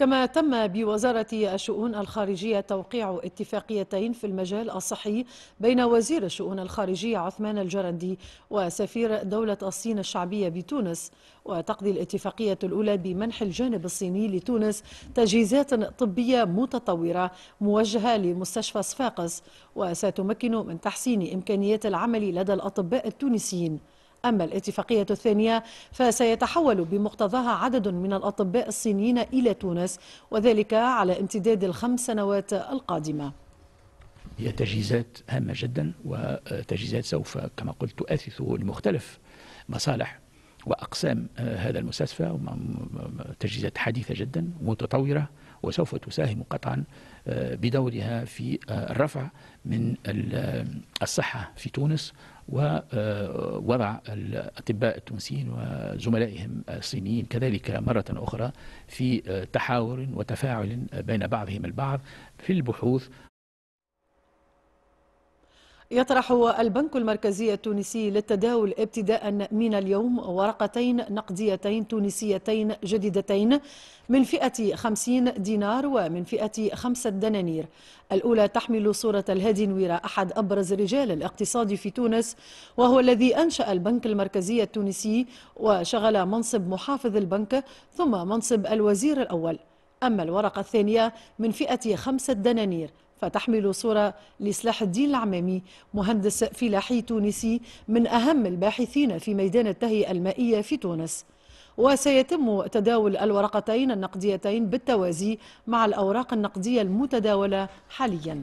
كما تم بوزارة الشؤون الخارجية توقيع اتفاقيتين في المجال الصحي بين وزير الشؤون الخارجية عثمان الجرندي وسفير دولة الصين الشعبية بتونس وتقضي الاتفاقية الأولى بمنح الجانب الصيني لتونس تجهيزات طبية متطورة موجهة لمستشفى صفاقس وستمكن من تحسين إمكانيات العمل لدى الأطباء التونسيين أما الاتفاقية الثانية فسيتحول بمقتضاها عدد من الأطباء الصينيين إلى تونس وذلك على امتداد الخمس سنوات القادمة هي تجهيزات هامة جدا وتجهيزات سوف كما قلت تؤثث لمختلف مصالح وأقسام آه، هذا المستشفى تجهيزات حديثة جدا متطورة وسوف تساهم قطعا آه، بدورها في آه، الرفع من الصحة في تونس ووضع الأطباء التونسيين وزملائهم الصينيين كذلك مرة أخرى في تحاور وتفاعل بين بعضهم البعض في البحوث يطرح البنك المركزي التونسي للتداول ابتداء من اليوم ورقتين نقديتين تونسيتين جديدتين من فئة 50 دينار ومن فئة 5 دنانير الأولى تحمل صورة الهادي نويرة أحد أبرز رجال الاقتصاد في تونس وهو الذي أنشأ البنك المركزي التونسي وشغل منصب محافظ البنك ثم منصب الوزير الأول أما الورقة الثانية من فئة خمسة دنانير فتحمل صورة لصلاح الدين العمامي مهندس فلاحي تونسي من أهم الباحثين في ميدان التهيئة المائية في تونس وسيتم تداول الورقتين النقديتين بالتوازي مع الأوراق النقدية المتداولة حالياً